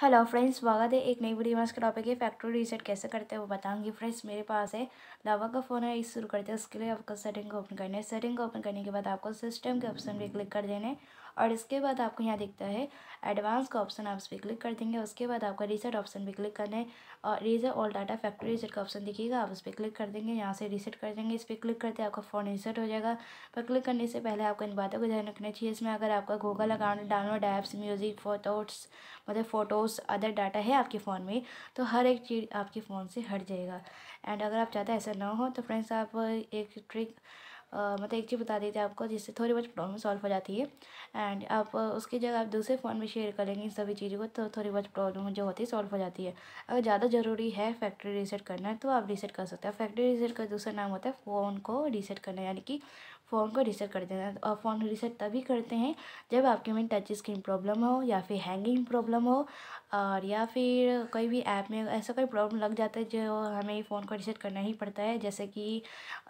hello friends स्वागत है एक नई वीडियो में इसके टॉपिक है फैक्ट्री रीसेट कैसे करते हैं वो बताऊंगी फ्रेंड्स मेरे पास है लावा का फ़ोन है इस शुरू करते हैं उसके लिए आपको सेटिंग को ओपन करना है सेटिंग को ओपन करने के बाद आपको सिस्टम के ऑप्शन पे क्लिक कर देना है और इसके बाद आपको यहाँ दिखता है एडवांस का ऑप्शन आप इस पर क्लिक कर देंगे उसके बाद आपका रीसेट ऑप्शन भी क्लिक करना है और reset all data factory reset का ऑप्शन दिखेगा आप उस पर क्लिक कर देंगे यहाँ से रीसेट कर देंगे इस पर क्लिक करते आपका फ़ोन रीसेट हो जाएगा पर क्लिक करने से पहले आपको इन बातों का ध्यान रखना चाहिए इसमें अगर आपका Google account download apps music photos मतलब फ़ोटोज़ अदर डाटा है आपके फ़ोन में तो हर एक चीज़ आपके फ़ोन से हट जाएगा एंड अगर आप चाहते ऐसा ना हो तो फ्रेंड्स आप एक ट्रिक मतलब एक चीज़ बता देते हैं आपको जिससे थोड़ी बहुत प्रॉब्लम सॉल्व हो जाती है एंड आप उसकी जगह आप दूसरे फ़ोन में शेयर करेंगे इन सभी चीज़ों को तो थोड़ी बहुत प्रॉब्लम जो होती है सॉल्व हो जाती है अगर ज़्यादा ज़रूरी है फैक्ट्री रीसेट करना है तो आप रीसेट कर सकते हैं फैक्ट्री रीसेट का दूसरा नाम होता है फ़ोन को रीसेट करना यानी कि फ़ोन को रिसेट कर देना और फ़ोन रिसेट तभी करते हैं जब आपके में टच स्क्रीन प्रॉब्लम हो या फिर हैंगिंग प्रॉब्लम हो और या फिर कोई भी ऐप में ऐसा कोई प्रॉब्लम लग जाता है जो हमें फ़ोन को रिसेट करना ही पड़ता है जैसे कि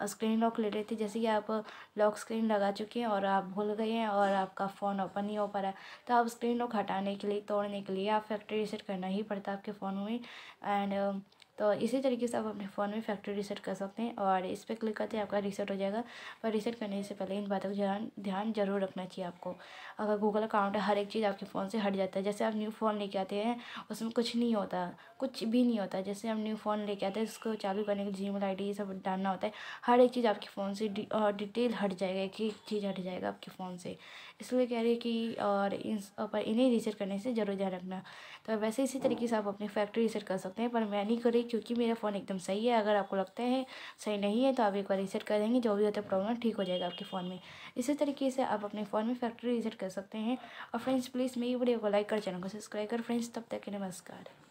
स्क्रीन लॉक ले लेते जैसे कि आप लॉक स्क्रीन लगा चुके हैं और आप भूल गए हैं और आपका फ़ोन ओपन नहीं हो पा रहा है तो आप स्क्रीन लॉक हटाने के लिए तोड़ने के लिए आप फैक्ट्री रिसेट करना ही पड़ता है आपके फ़ोन में एंड तो इसी तरीके से आप अपने फ़ोन में फैक्ट्री रीसेट कर सकते हैं और इस पर क्लिक करते हैं आपका रीसेट हो जाएगा पर रीसेट करने से पहले इन बातों का ध्यान ध्यान जरूर रखना चाहिए आपको अगर गूगल अकाउंट है हर एक चीज़ आपके फ़ोन से हट जाता है जैसे आप न्यू फ़ोन लेके आते हैं उसमें कुछ नहीं होता कुछ भी नहीं होता जैसे हम न्यू फ़ोन लेके आते हैं उसको चालू करने के जी मेल आई सब डालना होता है हर एक चीज़ आपके फ़ोन से डिटेल हट जाएगा एक ही चीज़ हट जाएगा आपके फ़ोन से इसलिए कह रही कि और इन पर इन्हें रीसेट करने से ज़रूर ध्यान रखना तो वैसे इसी तरीके से आप अपनी फैक्ट्री रीसेट कर सकते हैं पर मैं नहीं करी क्योंकि मेरा फ़ोन एकदम सही है अगर आपको लगता है सही नहीं है तो आप एक बार कर देंगे जो भी होता है प्रॉब्लम ठीक हो जाएगा आपके फ़ोन में इसी तरीके से आप अपने फ़ोन में फैक्ट्री रिसेट कर सकते हैं और फ्रेंड्स प्लीज़ मेरी वीडियो को लाइक कर चैनल को सब्सक्राइब कर फ्रेंड्स तब तक के नमस्कार